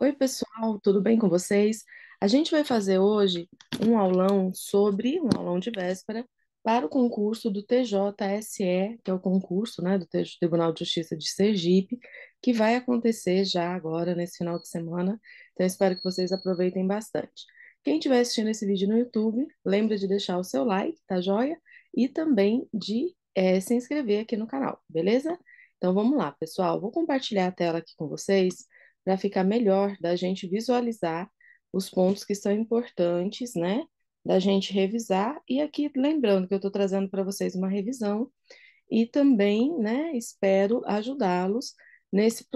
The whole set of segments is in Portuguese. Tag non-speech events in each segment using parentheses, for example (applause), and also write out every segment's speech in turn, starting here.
Oi, pessoal, tudo bem com vocês? A gente vai fazer hoje um aulão sobre um aulão de véspera para o concurso do TJSE, que é o concurso né, do Tribunal de Justiça de Sergipe, que vai acontecer já agora nesse final de semana. Então, espero que vocês aproveitem bastante. Quem estiver assistindo esse vídeo no YouTube, lembra de deixar o seu like, tá joia? E também de é, se inscrever aqui no canal, beleza? Então vamos lá, pessoal. Vou compartilhar a tela aqui com vocês para ficar melhor da gente visualizar os pontos que são importantes, né? Da gente revisar. E aqui, lembrando que eu estou trazendo para vocês uma revisão e também, né, espero ajudá-los nesse,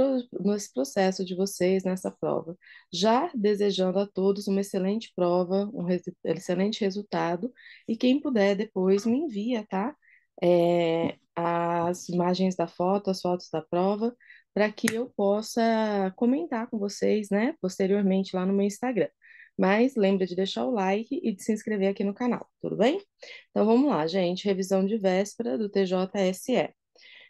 nesse processo de vocês, nessa prova. Já desejando a todos uma excelente prova, um res, excelente resultado, e quem puder depois me envia, tá? É, as imagens da foto, as fotos da prova, para que eu possa comentar com vocês, né, posteriormente lá no meu Instagram. Mas lembra de deixar o like e de se inscrever aqui no canal, tudo bem? Então vamos lá, gente, revisão de véspera do TJSE.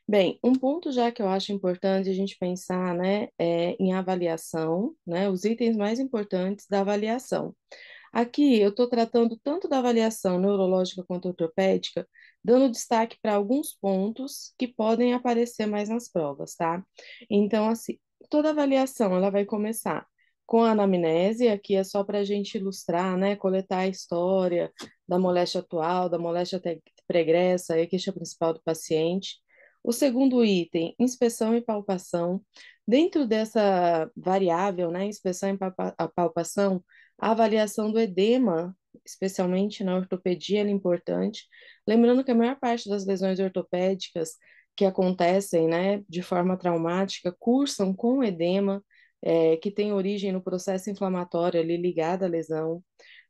Bem, um ponto já que eu acho importante a gente pensar, né, é em avaliação, né, os itens mais importantes da avaliação. Aqui eu estou tratando tanto da avaliação neurológica quanto ortopédica, dando destaque para alguns pontos que podem aparecer mais nas provas, tá? Então, assim, toda avaliação ela vai começar com a anamnese, aqui é só para a gente ilustrar, né? Coletar a história da moléstia atual, da moléstia pregressa a queixa principal do paciente. O segundo item, inspeção e palpação. Dentro dessa variável, né, inspeção e palpação, a avaliação do edema especialmente na ortopedia, ela é importante. Lembrando que a maior parte das lesões ortopédicas que acontecem né, de forma traumática cursam com edema, é, que tem origem no processo inflamatório ali ligado à lesão.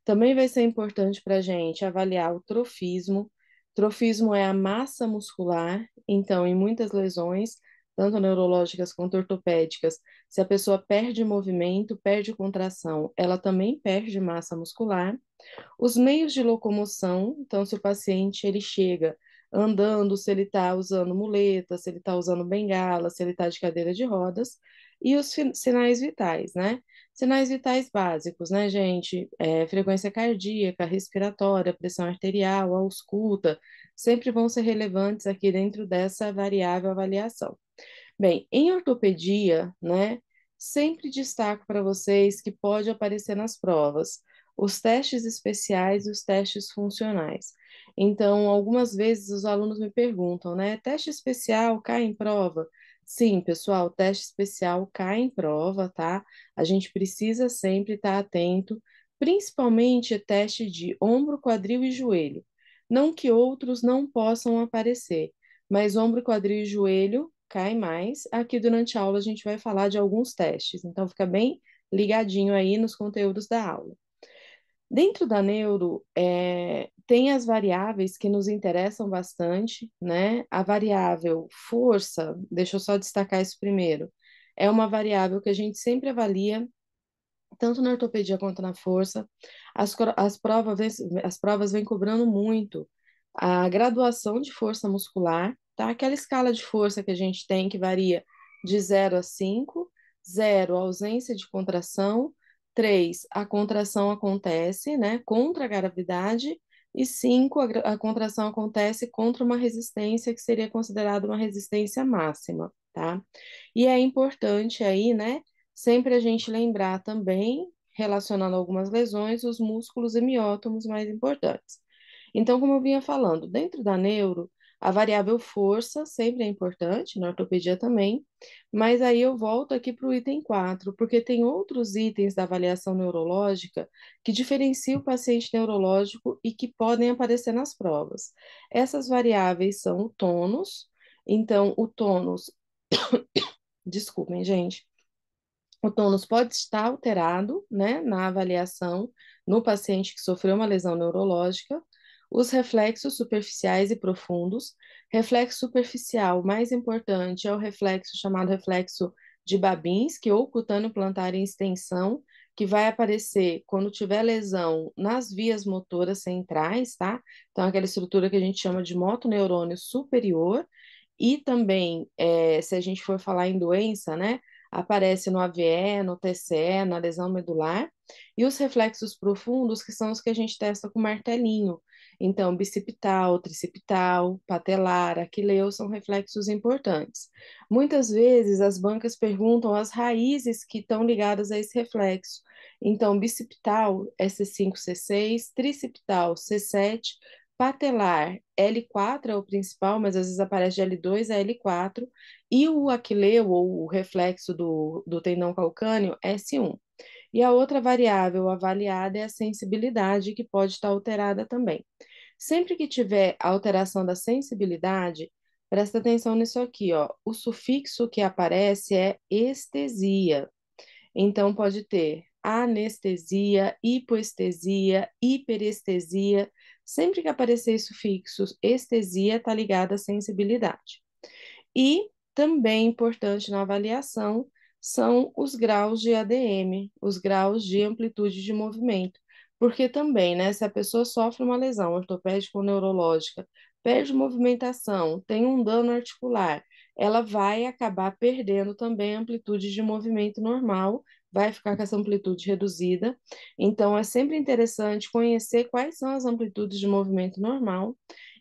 Também vai ser importante para a gente avaliar o trofismo. Trofismo é a massa muscular, então, em muitas lesões, tanto neurológicas quanto ortopédicas, se a pessoa perde movimento, perde contração, ela também perde massa muscular. Os meios de locomoção, então se o paciente ele chega andando, se ele está usando muleta, se ele está usando bengala, se ele está de cadeira de rodas, e os sinais vitais, né? Sinais vitais básicos, né, gente? É, frequência cardíaca, respiratória, pressão arterial, ausculta, sempre vão ser relevantes aqui dentro dessa variável avaliação. Bem, em ortopedia, né, sempre destaco para vocês que pode aparecer nas provas os testes especiais e os testes funcionais. Então, algumas vezes os alunos me perguntam, né, teste especial cai em prova? Sim, pessoal, teste especial cai em prova, tá? A gente precisa sempre estar atento, principalmente teste de ombro, quadril e joelho. Não que outros não possam aparecer, mas ombro, quadril e joelho cai mais. Aqui durante a aula a gente vai falar de alguns testes, então fica bem ligadinho aí nos conteúdos da aula. Dentro da neuro, é, tem as variáveis que nos interessam bastante, né? A variável força, deixa eu só destacar isso primeiro, é uma variável que a gente sempre avalia tanto na ortopedia quanto na força. As, as, provas, as provas vêm cobrando muito a graduação de força muscular, tá? Aquela escala de força que a gente tem que varia de 0 a 5, 0 ausência de contração, 3 a contração acontece, né, contra a gravidade e 5 a, a contração acontece contra uma resistência que seria considerada uma resistência máxima, tá? E é importante aí, né, Sempre a gente lembrar também, relacionando algumas lesões, os músculos hemiótomos mais importantes. Então, como eu vinha falando, dentro da neuro, a variável força sempre é importante, na ortopedia também, mas aí eu volto aqui para o item 4, porque tem outros itens da avaliação neurológica que diferenciam o paciente neurológico e que podem aparecer nas provas. Essas variáveis são o tônus, então o tônus, (coughs) desculpem, gente, o tônus pode estar alterado né, na avaliação no paciente que sofreu uma lesão neurológica, os reflexos superficiais e profundos. Reflexo superficial, mais importante, é o reflexo chamado reflexo de Babinski ou cutâneo plantar em extensão, que vai aparecer quando tiver lesão nas vias motoras centrais, tá? Então, aquela estrutura que a gente chama de motoneurônio superior. E também, é, se a gente for falar em doença, né? aparece no AVE, no TCE, na lesão medular, e os reflexos profundos, que são os que a gente testa com martelinho. Então, bicipital, tricipital, patelar, aquileu são reflexos importantes. Muitas vezes as bancas perguntam as raízes que estão ligadas a esse reflexo. Então, bicipital, S5, é C6, tricipital, C7, patelar L4 é o principal, mas às vezes aparece de L2 a L4, e o aquileu, ou o reflexo do, do tendão calcâneo, é S1. E a outra variável avaliada é a sensibilidade, que pode estar alterada também. Sempre que tiver alteração da sensibilidade, presta atenção nisso aqui, ó. O sufixo que aparece é estesia. Então, pode ter anestesia, hipoestesia, hiperestesia, Sempre que aparecer sufixo estesia, está ligada à sensibilidade. E também importante na avaliação são os graus de ADM, os graus de amplitude de movimento. Porque também, né, se a pessoa sofre uma lesão ortopédica ou neurológica, perde movimentação, tem um dano articular, ela vai acabar perdendo também a amplitude de movimento normal vai ficar com essa amplitude reduzida. Então, é sempre interessante conhecer quais são as amplitudes de movimento normal.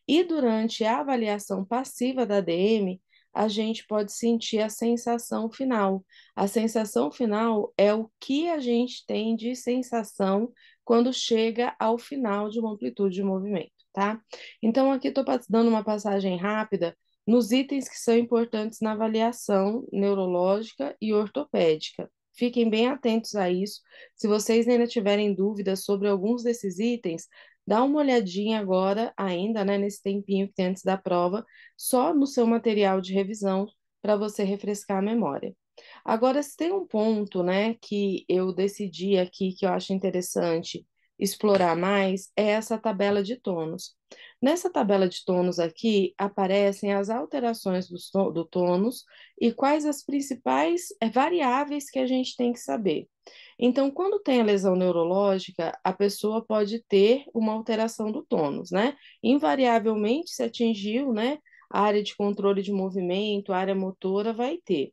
E durante a avaliação passiva da DM, a gente pode sentir a sensação final. A sensação final é o que a gente tem de sensação quando chega ao final de uma amplitude de movimento, tá? Então, aqui estou dando uma passagem rápida nos itens que são importantes na avaliação neurológica e ortopédica. Fiquem bem atentos a isso. Se vocês ainda tiverem dúvidas sobre alguns desses itens, dá uma olhadinha agora, ainda, né, nesse tempinho que tem antes da prova, só no seu material de revisão, para você refrescar a memória. Agora, se tem um ponto, né, que eu decidi aqui que eu acho interessante explorar mais, é essa tabela de tônus. Nessa tabela de tônus aqui aparecem as alterações do, do tônus e quais as principais eh, variáveis que a gente tem que saber. Então, quando tem a lesão neurológica, a pessoa pode ter uma alteração do tônus, né? Invariavelmente, se atingiu, né? A área de controle de movimento, a área motora vai ter.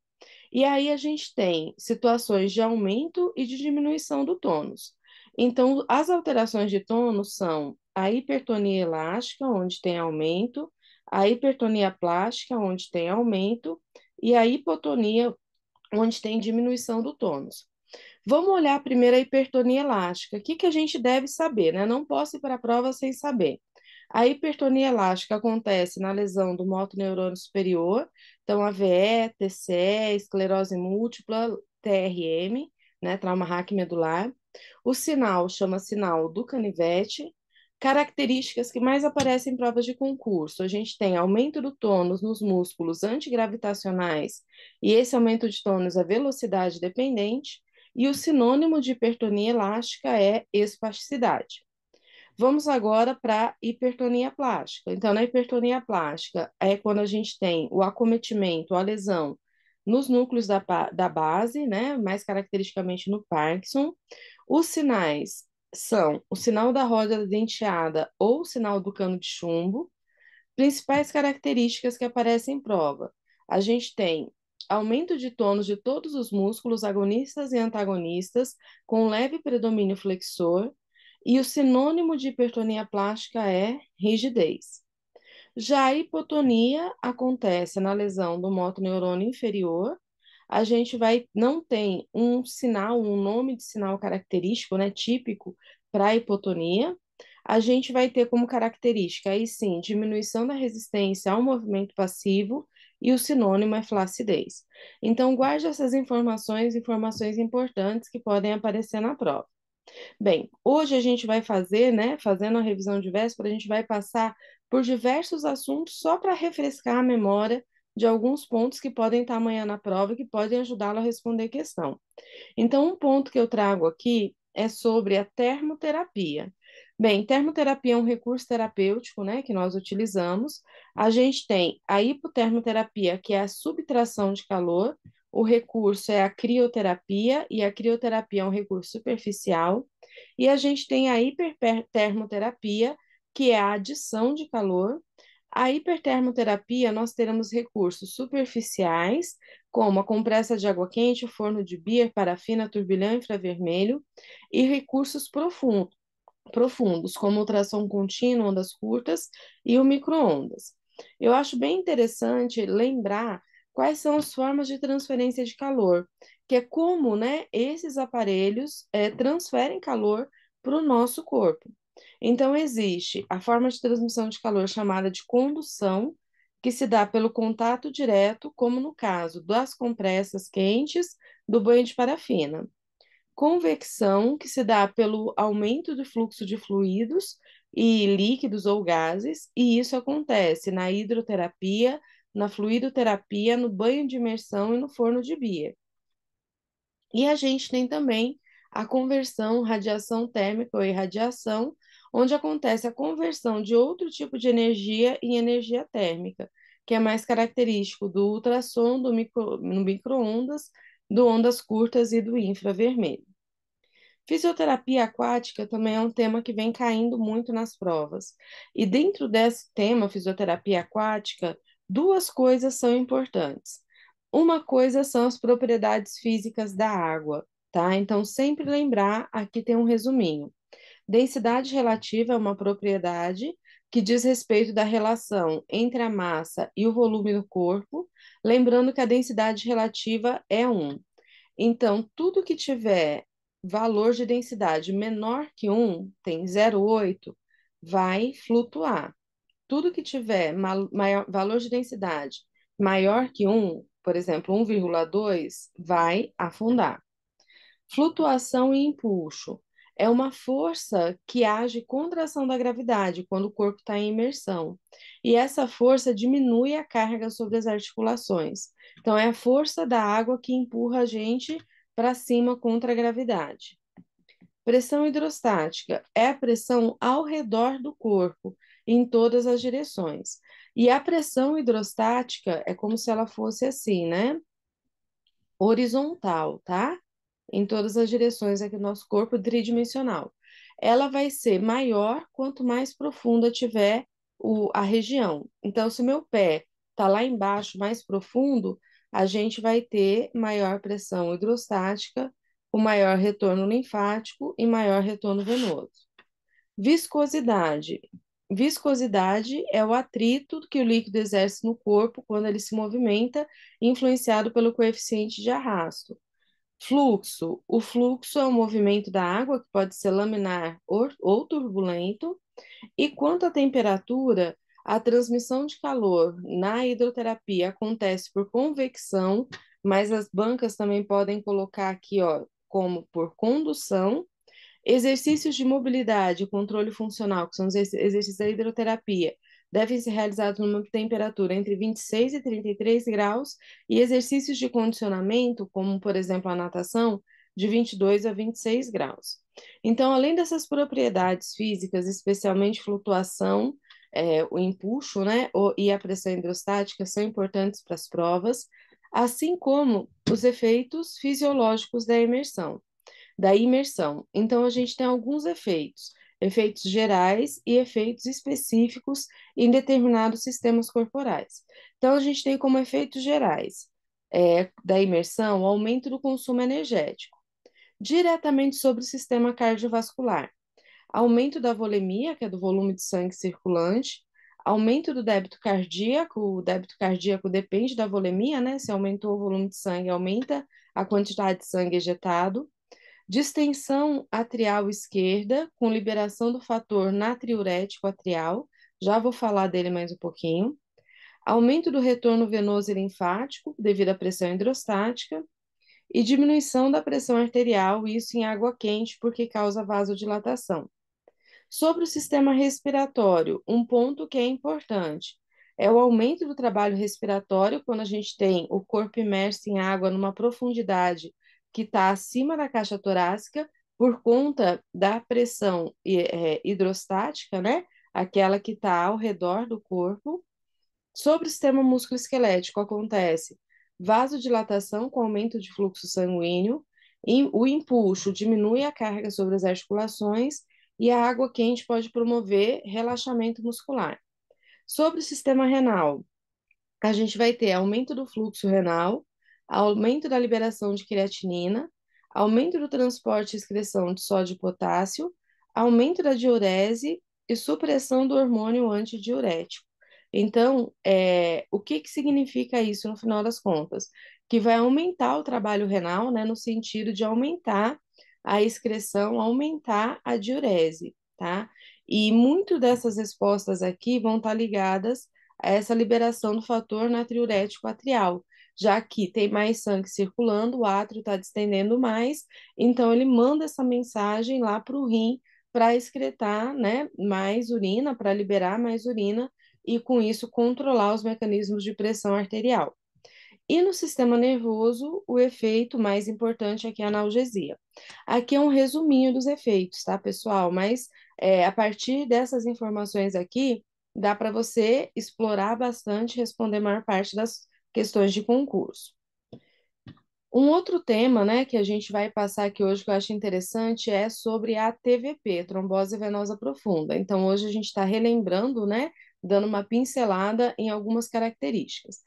E aí a gente tem situações de aumento e de diminuição do tônus. Então, as alterações de tônus são a hipertonia elástica, onde tem aumento, a hipertonia plástica, onde tem aumento, e a hipotonia, onde tem diminuição do tônus. Vamos olhar primeiro a hipertonia elástica. O que, que a gente deve saber? Né? Não posso ir para a prova sem saber. A hipertonia elástica acontece na lesão do motoneurônio superior, então AVE, TCE, esclerose múltipla, TRM, né, trauma raquimedular. O sinal chama sinal do canivete, Características que mais aparecem em provas de concurso: a gente tem aumento do tônus nos músculos antigravitacionais, e esse aumento de tônus é velocidade dependente, e o sinônimo de hipertonia elástica é espasticidade. Vamos agora para hipertonia plástica. Então, na hipertonia plástica é quando a gente tem o acometimento, a lesão nos núcleos da, da base, né? mais caracteristicamente no Parkinson. Os sinais são o sinal da roda denteada ou o sinal do cano de chumbo. Principais características que aparecem em prova. A gente tem aumento de tônus de todos os músculos agonistas e antagonistas, com leve predomínio flexor, e o sinônimo de hipertonia plástica é rigidez. Já a hipotonia acontece na lesão do motoneurônio inferior a gente vai não tem um sinal, um nome de sinal característico, né, típico para hipotonia. A gente vai ter como característica aí sim diminuição da resistência ao movimento passivo e o sinônimo é flacidez. Então guarde essas informações, informações importantes que podem aparecer na prova. Bem, hoje a gente vai fazer, né, fazendo a revisão de véspera, a gente vai passar por diversos assuntos só para refrescar a memória de alguns pontos que podem estar amanhã na prova e que podem ajudá-lo a responder a questão. Então, um ponto que eu trago aqui é sobre a termoterapia. Bem, termoterapia é um recurso terapêutico, né, que nós utilizamos. A gente tem a hipotermoterapia, que é a subtração de calor, o recurso é a crioterapia, e a crioterapia é um recurso superficial. E a gente tem a hipertermoterapia, que é a adição de calor, a hipertermoterapia, nós teremos recursos superficiais, como a compressa de água quente, o forno de Beer, parafina, turbilhão infravermelho, e recursos profundos, profundos como o ultrassom contínuo, ondas curtas e o microondas. Eu acho bem interessante lembrar quais são as formas de transferência de calor, que é como né, esses aparelhos é, transferem calor para o nosso corpo. Então, existe a forma de transmissão de calor chamada de condução, que se dá pelo contato direto, como no caso das compressas quentes, do banho de parafina. Convecção, que se dá pelo aumento do fluxo de fluidos e líquidos ou gases, e isso acontece na hidroterapia, na fluidoterapia, no banho de imersão e no forno de bia. E a gente tem também a conversão, radiação térmica ou irradiação, onde acontece a conversão de outro tipo de energia em energia térmica, que é mais característico do ultrassom, do microondas, micro-ondas, do ondas curtas e do infravermelho. Fisioterapia aquática também é um tema que vem caindo muito nas provas. E dentro desse tema, fisioterapia aquática, duas coisas são importantes. Uma coisa são as propriedades físicas da água, tá? Então, sempre lembrar, aqui tem um resuminho. Densidade relativa é uma propriedade que diz respeito da relação entre a massa e o volume do corpo, lembrando que a densidade relativa é 1. Então, tudo que tiver valor de densidade menor que 1, tem 0,8, vai flutuar. Tudo que tiver maior, valor de densidade maior que 1, por exemplo, 1,2, vai afundar. Flutuação e empuxo é uma força que age contra a ação da gravidade quando o corpo está em imersão. E essa força diminui a carga sobre as articulações. Então, é a força da água que empurra a gente para cima contra a gravidade. Pressão hidrostática é a pressão ao redor do corpo, em todas as direções. E a pressão hidrostática é como se ela fosse assim, né? Horizontal, tá? em todas as direções aqui do nosso corpo tridimensional. Ela vai ser maior quanto mais profunda tiver o, a região. Então, se o meu pé está lá embaixo, mais profundo, a gente vai ter maior pressão hidrostática, o maior retorno linfático e maior retorno venoso. Viscosidade. Viscosidade é o atrito que o líquido exerce no corpo quando ele se movimenta, influenciado pelo coeficiente de arrasto. Fluxo. O fluxo é o movimento da água, que pode ser laminar ou turbulento. E quanto à temperatura, a transmissão de calor na hidroterapia acontece por convecção, mas as bancas também podem colocar aqui, ó, como por condução. Exercícios de mobilidade, controle funcional, que são os exercícios da hidroterapia, devem ser realizados numa temperatura entre 26 e 33 graus e exercícios de condicionamento, como por exemplo a natação, de 22 a 26 graus. Então, além dessas propriedades físicas, especialmente flutuação, é, o empuxo né, e a pressão hidrostática são importantes para as provas, assim como os efeitos fisiológicos da imersão. Da imersão. Então, a gente tem alguns efeitos efeitos gerais e efeitos específicos em determinados sistemas corporais. Então, a gente tem como efeitos gerais é, da imersão o aumento do consumo energético, diretamente sobre o sistema cardiovascular, aumento da volemia, que é do volume de sangue circulante, aumento do débito cardíaco, o débito cardíaco depende da volemia, né? Se aumentou o volume de sangue, aumenta a quantidade de sangue ejetado, Distensão atrial esquerda, com liberação do fator natriurético atrial, já vou falar dele mais um pouquinho. Aumento do retorno venoso e linfático, devido à pressão hidrostática. E diminuição da pressão arterial, isso em água quente, porque causa vasodilatação. Sobre o sistema respiratório, um ponto que é importante é o aumento do trabalho respiratório quando a gente tem o corpo imerso em água numa profundidade que está acima da caixa torácica por conta da pressão é, hidrostática, né? Aquela que está ao redor do corpo. Sobre o sistema musculoesquelético acontece vasodilatação com aumento de fluxo sanguíneo, o empuxo diminui a carga sobre as articulações e a água quente pode promover relaxamento muscular. Sobre o sistema renal, a gente vai ter aumento do fluxo renal, aumento da liberação de creatinina, aumento do transporte e excreção de sódio e potássio, aumento da diurese e supressão do hormônio antidiurético. Então, é, o que, que significa isso no final das contas? Que vai aumentar o trabalho renal, né, no sentido de aumentar a excreção, aumentar a diurese, tá? E muito dessas respostas aqui vão estar ligadas a essa liberação do fator natriurético atrial, já que tem mais sangue circulando, o átrio está distendendo mais, então ele manda essa mensagem lá para o rim para excretar né, mais urina, para liberar mais urina e com isso controlar os mecanismos de pressão arterial. E no sistema nervoso, o efeito mais importante aqui é, é a analgesia. Aqui é um resuminho dos efeitos, tá, pessoal? Mas é, a partir dessas informações aqui, dá para você explorar bastante, responder a maior parte das questões de concurso. Um outro tema né, que a gente vai passar aqui hoje que eu acho interessante é sobre a TVP, trombose venosa profunda. Então, hoje a gente está relembrando, né, dando uma pincelada em algumas características.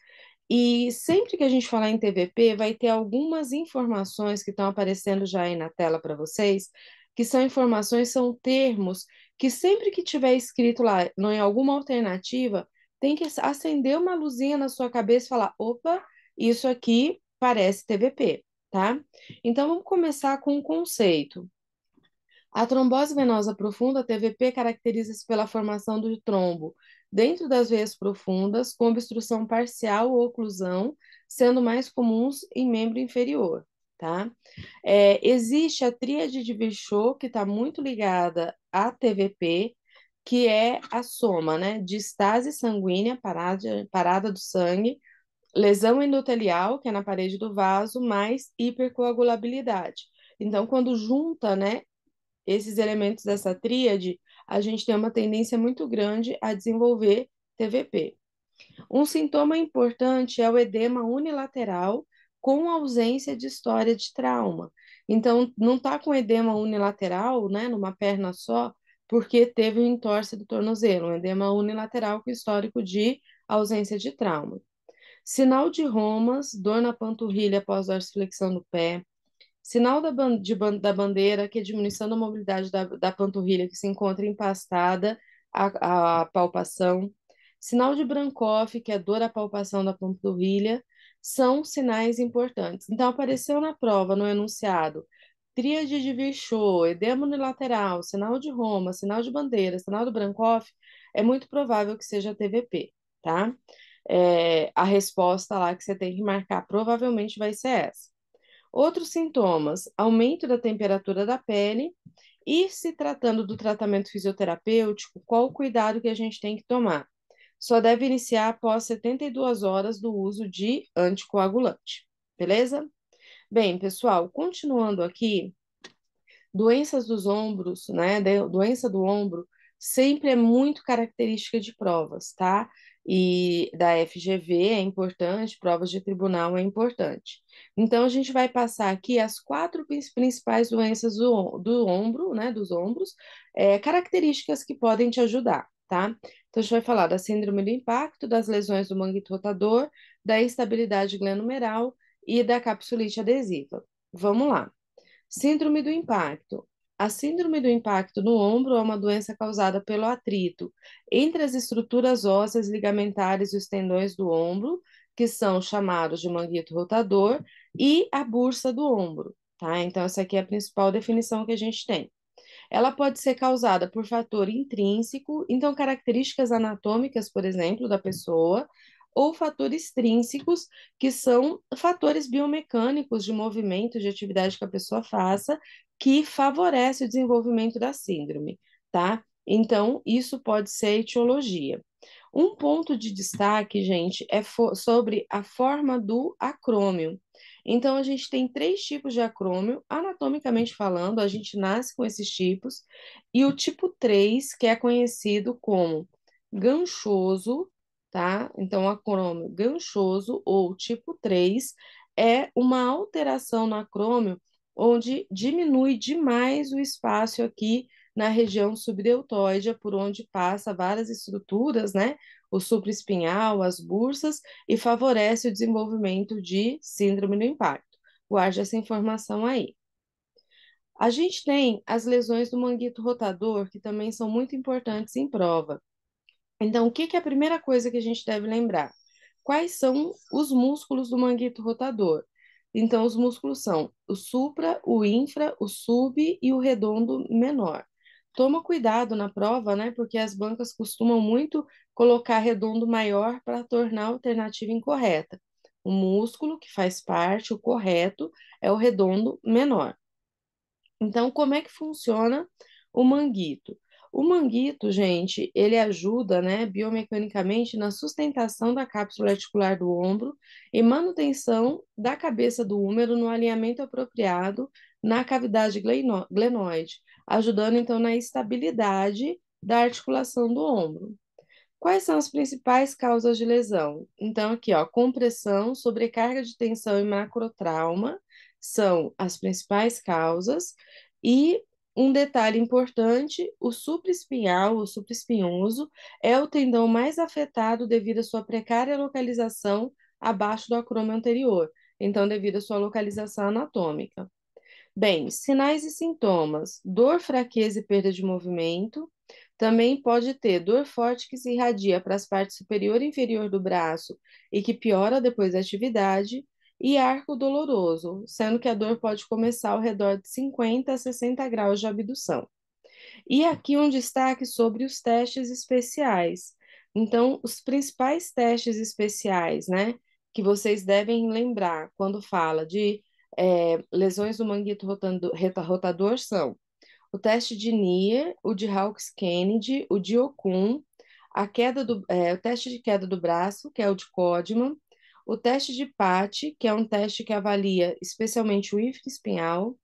E sempre que a gente falar em TVP, vai ter algumas informações que estão aparecendo já aí na tela para vocês, que são informações, são termos que sempre que tiver escrito lá em alguma alternativa, tem que acender uma luzinha na sua cabeça e falar: opa, isso aqui parece TVP, tá? Então vamos começar com um conceito. A trombose venosa profunda, TVP, caracteriza-se pela formação do trombo dentro das veias profundas, com obstrução parcial ou oclusão, sendo mais comuns em membro inferior. Tá? É, existe a tríade de Virchow, que está muito ligada à TVP, que é a soma né, de estase sanguínea, parada, parada do sangue, lesão endotelial, que é na parede do vaso, mais hipercoagulabilidade. Então, quando junta né, esses elementos dessa tríade, a gente tem uma tendência muito grande a desenvolver TVP. Um sintoma importante é o edema unilateral com ausência de história de trauma. Então, não está com edema unilateral, né, numa perna só, porque teve um entorse do tornozelo, um edema unilateral com histórico de ausência de trauma. Sinal de romas, dor na panturrilha após dorsiflexão do pé, sinal da, ban de ban da bandeira, que é diminuição da mobilidade da, da panturrilha que se encontra empastada A palpação, sinal de Brancoff, que é dor à palpação da panturrilha, são sinais importantes. Então, apareceu na prova, no enunciado, Tríade de Virchow, edema unilateral, sinal de Roma, sinal de bandeira, sinal do Brancoff, é muito provável que seja TVP, tá? É, a resposta lá que você tem que marcar provavelmente vai ser essa. Outros sintomas: aumento da temperatura da pele. E se tratando do tratamento fisioterapêutico, qual o cuidado que a gente tem que tomar? Só deve iniciar após 72 horas do uso de anticoagulante, beleza? Bem, pessoal, continuando aqui, doenças dos ombros, né? Doença do ombro sempre é muito característica de provas, tá? E da FGV é importante, provas de tribunal é importante. Então, a gente vai passar aqui as quatro principais doenças do, do ombro, né? Dos ombros, é, características que podem te ajudar, tá? Então, a gente vai falar da síndrome do impacto, das lesões do manguito rotador, da estabilidade glenumeral, e da capsulite adesiva. Vamos lá. Síndrome do impacto. A síndrome do impacto no ombro é uma doença causada pelo atrito entre as estruturas ósseas ligamentares e os tendões do ombro, que são chamados de manguito rotador, e a bursa do ombro, tá? Então, essa aqui é a principal definição que a gente tem. Ela pode ser causada por fator intrínseco, então características anatômicas, por exemplo, da pessoa, ou fatores extrínsecos, que são fatores biomecânicos de movimento, de atividade que a pessoa faça, que favorece o desenvolvimento da síndrome, tá? Então, isso pode ser etiologia. Um ponto de destaque, gente, é sobre a forma do acrômio. Então, a gente tem três tipos de acrômio, anatomicamente falando, a gente nasce com esses tipos, e o tipo 3, que é conhecido como ganchoso, tá? Então, o acrômio ganchoso ou tipo 3 é uma alteração no acrômio onde diminui demais o espaço aqui na região subdeltoide, por onde passa várias estruturas, né? O supraespinhal, as bursas, e favorece o desenvolvimento de síndrome do impacto. Guarde essa informação aí. A gente tem as lesões do manguito rotador, que também são muito importantes em prova. Então, o que, que é a primeira coisa que a gente deve lembrar? Quais são os músculos do manguito rotador? Então, os músculos são o supra, o infra, o sub e o redondo menor. Toma cuidado na prova, né? Porque as bancas costumam muito colocar redondo maior para tornar a alternativa incorreta. O músculo que faz parte, o correto, é o redondo menor. Então, como é que funciona o manguito? O manguito, gente, ele ajuda, né, biomecanicamente na sustentação da cápsula articular do ombro e manutenção da cabeça do húmero no alinhamento apropriado na cavidade glenoide, ajudando então na estabilidade da articulação do ombro. Quais são as principais causas de lesão? Então, aqui, ó, compressão, sobrecarga de tensão e macrotrauma são as principais causas, e um detalhe importante: o supraespinhal, o supraespinhoso, é o tendão mais afetado devido à sua precária localização abaixo do acrômio anterior, então, devido à sua localização anatômica. Bem, sinais e sintomas: dor, fraqueza e perda de movimento. Também pode ter dor forte que se irradia para as partes superior e inferior do braço e que piora depois da atividade e arco doloroso, sendo que a dor pode começar ao redor de 50 a 60 graus de abdução. E aqui um destaque sobre os testes especiais. Então, os principais testes especiais, né, que vocês devem lembrar quando fala de é, lesões do manguito rotando, rotador são o teste de Nier, o de Hawks Kennedy, o de Okun, a queda do, é, o teste de queda do braço, que é o de Codman, o teste de PAT, que é um teste que avalia especialmente o infraespinhal,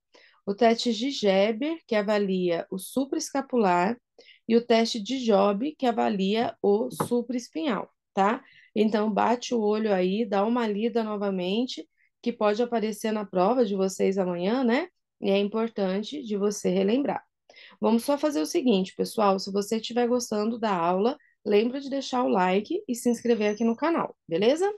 o teste de Geber, que avalia o supraescapular, e o teste de Job, que avalia o supraespinhal, tá? Então, bate o olho aí, dá uma lida novamente, que pode aparecer na prova de vocês amanhã, né? E é importante de você relembrar. Vamos só fazer o seguinte, pessoal, se você estiver gostando da aula, lembra de deixar o like e se inscrever aqui no canal, beleza?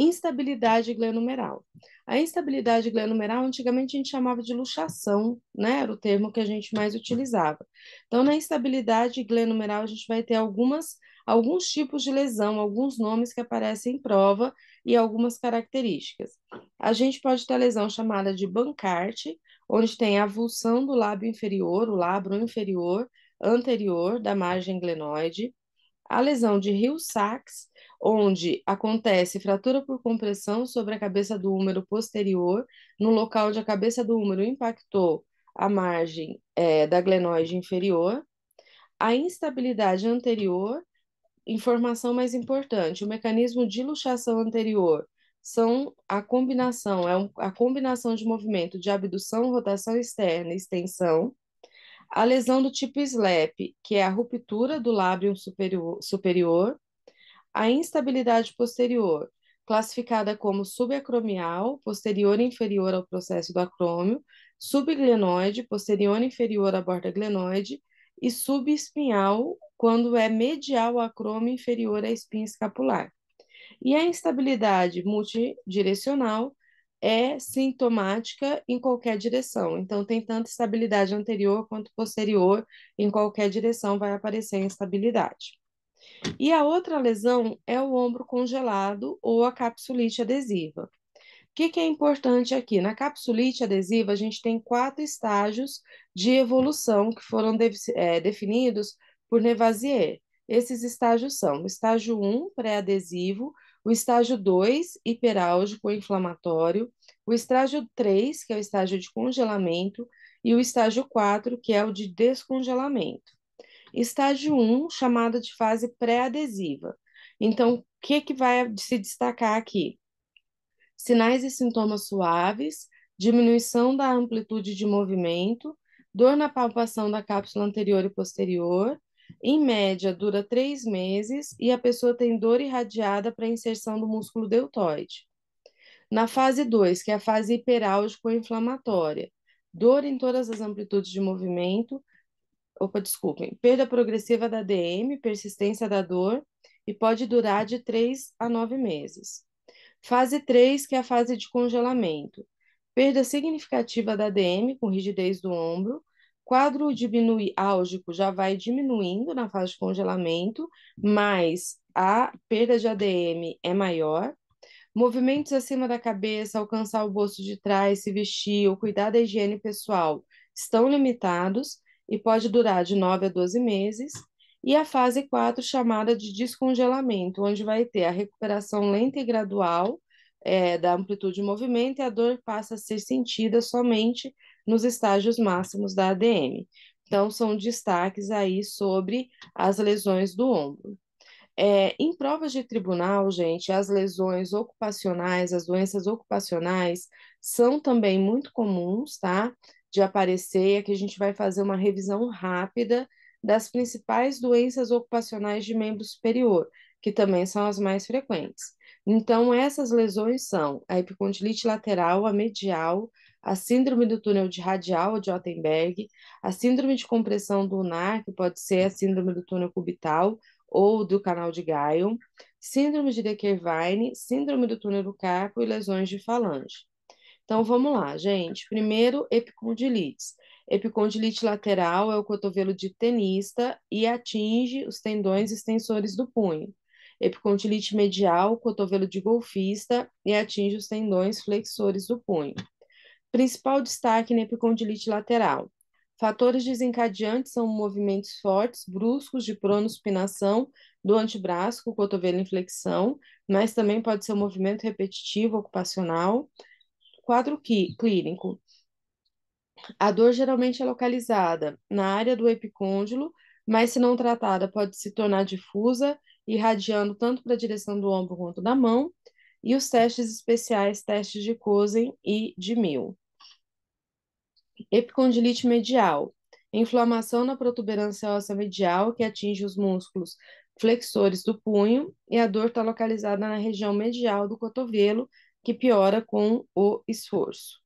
instabilidade glenumeral. A instabilidade glenumeral, antigamente a gente chamava de luxação, né? Era o termo que a gente mais utilizava. Então, na instabilidade glenumeral, a gente vai ter algumas, alguns tipos de lesão, alguns nomes que aparecem em prova e algumas características. A gente pode ter a lesão chamada de bancarte, onde tem avulsão do lábio inferior, o lábio inferior, anterior da margem glenoide. A lesão de Hill-Sachs, onde acontece fratura por compressão sobre a cabeça do húmero posterior, no local onde a cabeça do húmero impactou a margem é, da glenoide inferior, a instabilidade anterior, informação mais importante, o mecanismo de luxação anterior são a combinação, é um, a combinação de movimento de abdução, rotação externa e extensão, a lesão do tipo SLAP, que é a ruptura do lábio superior, superior a instabilidade posterior, classificada como subacromial, posterior inferior ao processo do acrômio, subglenoide, posterior inferior à borda glenoide, e subespinhal, quando é medial ao acrômio inferior à espinha escapular. E a instabilidade multidirecional é sintomática em qualquer direção. Então, tem tanto estabilidade anterior quanto posterior, em qualquer direção vai aparecer instabilidade. E a outra lesão é o ombro congelado ou a capsulite adesiva. O que, que, é importante aqui? Na capsulite adesiva, a gente tem quatro estágios de evolução que foram de, é, definidos por Nevasier. Esses estágios são o estágio 1, pré-adesivo, o estágio 2, hiperálgico ou inflamatório, o estágio 3, que é o estágio de congelamento, e o estágio 4, que é o de descongelamento. Estágio 1, um, chamado de fase pré-adesiva. Então, o que, que vai se destacar aqui? Sinais e sintomas suaves, diminuição da amplitude de movimento, dor na palpação da cápsula anterior e posterior. Em média, dura três meses e a pessoa tem dor irradiada para inserção do músculo deltoide. Na fase 2, que é a fase hiperálgico-inflamatória, dor em todas as amplitudes de movimento, opa, desculpem, perda progressiva da DM, persistência da dor, e pode durar de 3 a 9 meses. Fase 3, que é a fase de congelamento. Perda significativa da DM, com rigidez do ombro. Quadro diminui álgico já vai diminuindo na fase de congelamento, mas a perda de ADM é maior. Movimentos acima da cabeça, alcançar o bolso de trás, se vestir ou cuidar da higiene pessoal estão limitados e pode durar de 9 a 12 meses, e a fase 4, chamada de descongelamento, onde vai ter a recuperação lenta e gradual é, da amplitude de movimento e a dor passa a ser sentida somente nos estágios máximos da ADM. Então, são destaques aí sobre as lesões do ombro. É, em provas de tribunal, gente, as lesões ocupacionais, as doenças ocupacionais são também muito comuns, tá? de aparecer, é que a gente vai fazer uma revisão rápida das principais doenças ocupacionais de membro superior, que também são as mais frequentes. Então, essas lesões são a epicondilite lateral, a medial, a síndrome do túnel de radial, de Ottenberg, a síndrome de compressão lunar, que pode ser a síndrome do túnel cubital ou do canal de Gaion, síndrome de Dekervine, síndrome do túnel do carpo e lesões de falange. Então vamos lá, gente. Primeiro, epicondilites. Epicondilite lateral é o cotovelo de tenista e atinge os tendões extensores do punho. Epicondilite medial, cotovelo de golfista e atinge os tendões flexores do punho. Principal destaque na epicondilite lateral. Fatores desencadeantes são movimentos fortes, bruscos de pronospinação do antebraço com o cotovelo em flexão, mas também pode ser um movimento repetitivo ocupacional quadro clínico, a dor geralmente é localizada na área do epicôndilo, mas se não tratada pode se tornar difusa, irradiando tanto para a direção do ombro quanto da mão, e os testes especiais, testes de Cosen e de Mil. Epicondilite medial, inflamação na protuberância óssea medial que atinge os músculos flexores do punho e a dor está localizada na região medial do cotovelo, que piora com o esforço.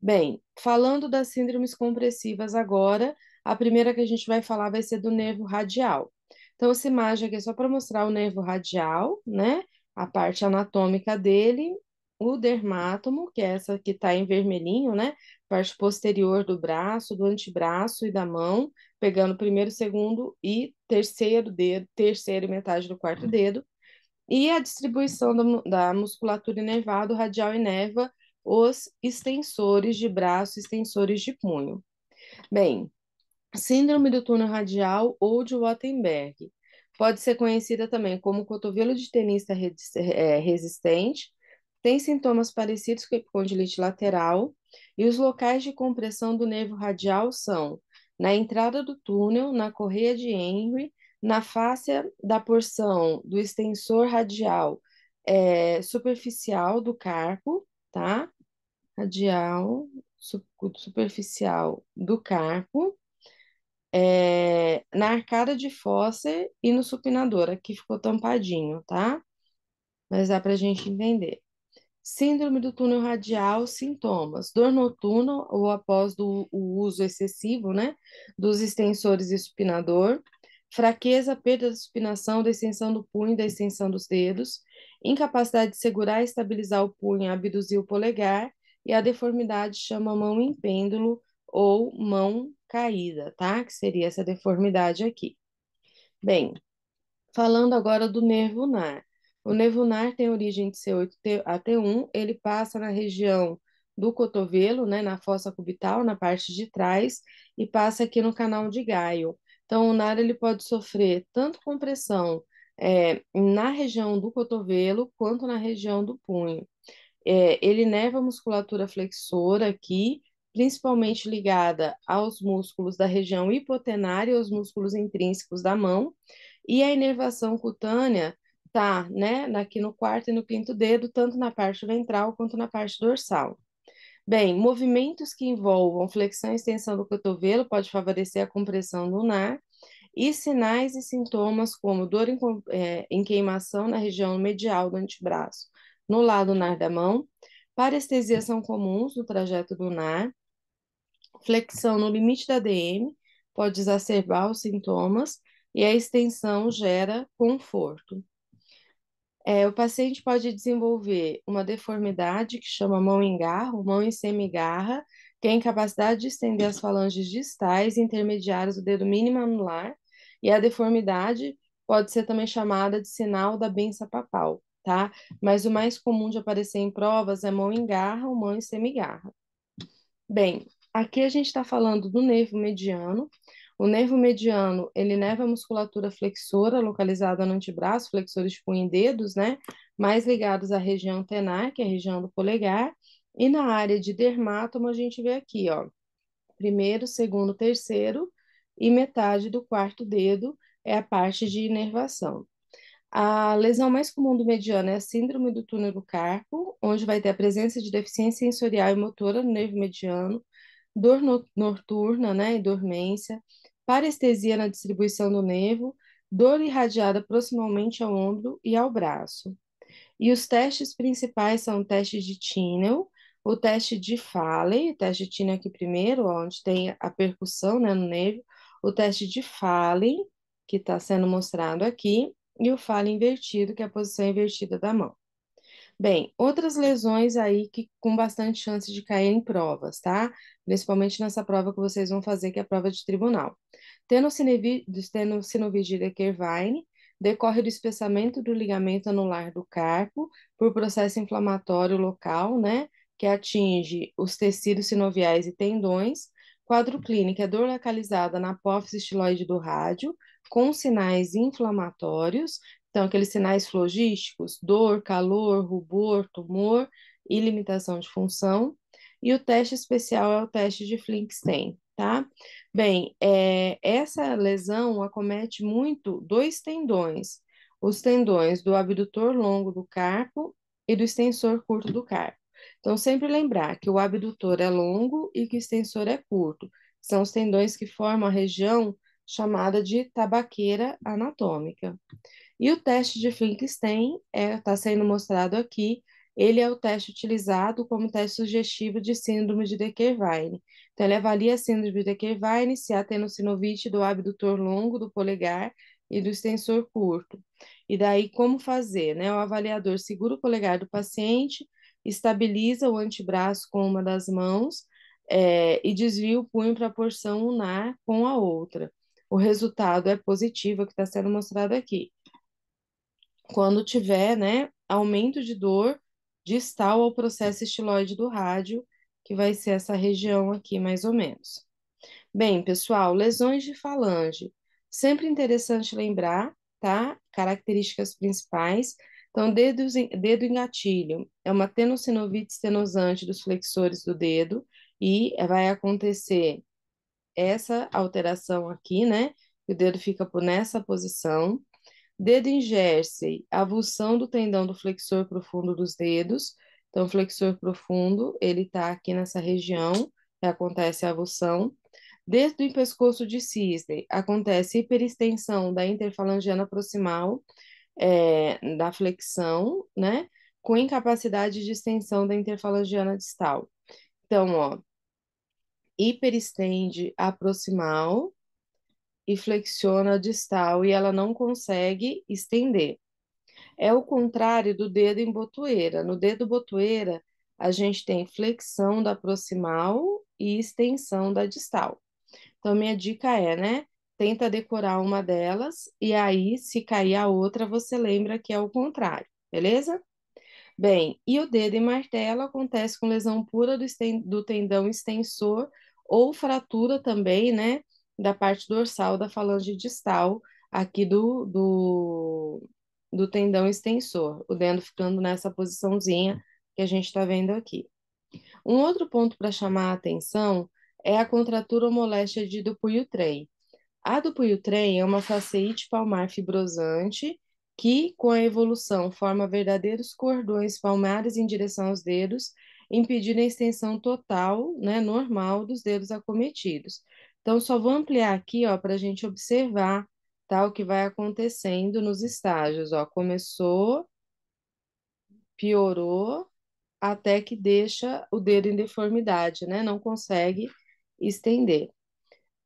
Bem, falando das síndromes compressivas agora, a primeira que a gente vai falar vai ser do nervo radial. Então, essa imagem aqui é só para mostrar o nervo radial, né? A parte anatômica dele, o dermátomo, que é essa que está em vermelhinho, né? Parte posterior do braço, do antebraço e da mão, pegando primeiro, segundo e terceiro dedo, terceiro e metade do quarto hum. dedo e a distribuição do, da musculatura inervada, radial e os extensores de braço, extensores de punho. Bem, síndrome do túnel radial ou de Wattenberg pode ser conhecida também como cotovelo de tenista é, resistente, tem sintomas parecidos com condilite lateral, e os locais de compressão do nervo radial são na entrada do túnel, na correia de Henry, na face da porção do extensor radial é, superficial do carpo, tá? Radial superficial do carpo, é, na arcada de fossa e no supinador. Aqui ficou tampadinho, tá? Mas dá pra gente entender. Síndrome do túnel radial, sintomas. Dor noturna ou após do, o uso excessivo, né? Dos extensores e supinador fraqueza, perda da supinação, extensão do punho, da extensão dos dedos, incapacidade de segurar e estabilizar o punho, abduzir o polegar, e a deformidade chama mão em pêndulo ou mão caída, tá? Que seria essa deformidade aqui. Bem, falando agora do nervo nar. O nervo nar tem origem de C8 a T1, ele passa na região do cotovelo, né, na fossa cubital, na parte de trás, e passa aqui no canal de Gaio. Então, o NAR ele pode sofrer tanto compressão é, eh, na região do cotovelo quanto na região do punho. É, ele neva a musculatura flexora aqui, principalmente ligada aos músculos da região hipotenária os aos músculos intrínsecos da mão. E a inervação cutânea está, né, aqui no quarto e no quinto dedo, tanto na parte ventral quanto na parte dorsal. Bem, movimentos que envolvam flexão e extensão do cotovelo pode favorecer a compressão lunar e sinais e sintomas como dor em, é, em queimação na região medial do antebraço, no lado lunar da mão, parestesia são comuns no trajeto lunar, flexão no limite da DM pode exacerbar os sintomas e a extensão gera conforto. É, o paciente pode desenvolver uma deformidade que chama mão em garro, mão em semigarra, que é a incapacidade de estender as falanges distais intermediárias do dedo mínimo anular, e a deformidade pode ser também chamada de sinal da benção papal, tá? Mas o mais comum de aparecer em provas é mão em garra ou mão em semigarra. Bem, aqui a gente está falando do nervo mediano, o nervo mediano, ele inerva a musculatura flexora localizada no antebraço, flexores de punho tipo, e dedos, né? Mais ligados à região tenar, que é a região do polegar. E na área de dermátomo a gente vê aqui, ó, primeiro, segundo, terceiro e metade do quarto dedo é a parte de inervação. A lesão mais comum do mediano é a síndrome do túnel do carpo, onde vai ter a presença de deficiência sensorial e motora no nervo mediano, dor no, noturna, né, e dormência, parestesia na distribuição do nervo, dor irradiada proximalmente ao ombro e ao braço. E os testes principais são o teste de Tinel, o teste de Falley, o teste de Tinel aqui primeiro, onde tem a percussão né, no nervo, o teste de Falley, que está sendo mostrado aqui, e o Falley invertido, que é a posição invertida da mão. Bem, outras lesões aí que com bastante chance de cair em provas, tá? Principalmente nessa prova que vocês vão fazer, que é a prova de tribunal. Tenossinovide de Kervine decorre do espessamento do ligamento anular do carpo por processo inflamatório local, né? Que atinge os tecidos sinoviais e tendões. Quadro clínico é dor localizada na apófise estiloide do rádio, com sinais inflamatórios então, aqueles sinais flogísticos, dor, calor, rubor, tumor e limitação de função. E o teste especial é o teste de Flinkstein, tá? Bem, é, essa lesão acomete muito dois tendões, os tendões do abdutor longo do carpo e do extensor curto do carpo. Então, sempre lembrar que o abdutor é longo e que o extensor é curto. São os tendões que formam a região chamada de tabaqueira anatômica. E o teste de Finkelstein está é, tá sendo mostrado aqui. Ele é o teste utilizado como teste sugestivo de síndrome de Dequervaine. Então, ele avalia a síndrome de Dequervaine se há tenossinovite do abdutor longo do polegar e do extensor curto. E daí, como fazer? Né? O avaliador segura o polegar do paciente, estabiliza o antebraço com uma das mãos é, e desvia o punho para a porção unar com a outra. O resultado é positivo, é que está sendo mostrado aqui quando tiver, né, aumento de dor distal ao processo estiloide do rádio, que vai ser essa região aqui, mais ou menos. Bem, pessoal, lesões de falange. Sempre interessante lembrar, tá? Características principais. Então, dedo, dedo em gatilho é uma tenosinovite estenosante dos flexores do dedo e vai acontecer essa alteração aqui, né? O dedo fica nessa posição. Dedo Jersey, avulsão do tendão do flexor profundo dos dedos. Então, flexor profundo, ele está aqui nessa região, acontece a avulsão. Dedo em pescoço de cisne, acontece hiperextensão da interfalangiana proximal, é, da flexão, né? Com incapacidade de extensão da interfalangiana distal. Então, ó, hiperestende a proximal, e flexiona a distal e ela não consegue estender. É o contrário do dedo em botoeira. No dedo botoeira, a gente tem flexão da proximal e extensão da distal. Então, minha dica é, né? Tenta decorar uma delas e aí, se cair a outra, você lembra que é o contrário, beleza? Bem, e o dedo em martelo acontece com lesão pura do, do tendão extensor ou fratura também, né? da parte dorsal da falange distal, aqui do, do, do tendão extensor, o dedo ficando nessa posiçãozinha que a gente está vendo aqui. Um outro ponto para chamar a atenção é a contratura ou moléstia de dupuyo trem. A dupuyo trem é uma faceite palmar fibrosante que, com a evolução, forma verdadeiros cordões palmares em direção aos dedos, impedindo a extensão total, né, normal, dos dedos acometidos. Então, só vou ampliar aqui, ó, para a gente observar, tá, o que vai acontecendo nos estágios, ó. Começou, piorou, até que deixa o dedo em deformidade, né? Não consegue estender.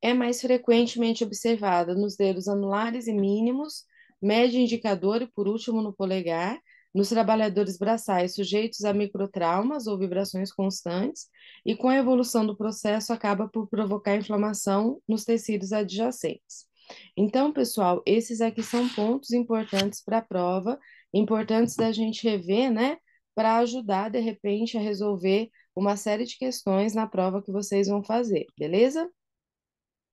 É mais frequentemente observada nos dedos anulares e mínimos, médio indicador e, por último, no polegar, nos trabalhadores braçais sujeitos a microtraumas ou vibrações constantes, e com a evolução do processo acaba por provocar inflamação nos tecidos adjacentes. Então, pessoal, esses aqui são pontos importantes para a prova, importantes da gente rever, né, para ajudar de repente a resolver uma série de questões na prova que vocês vão fazer, beleza?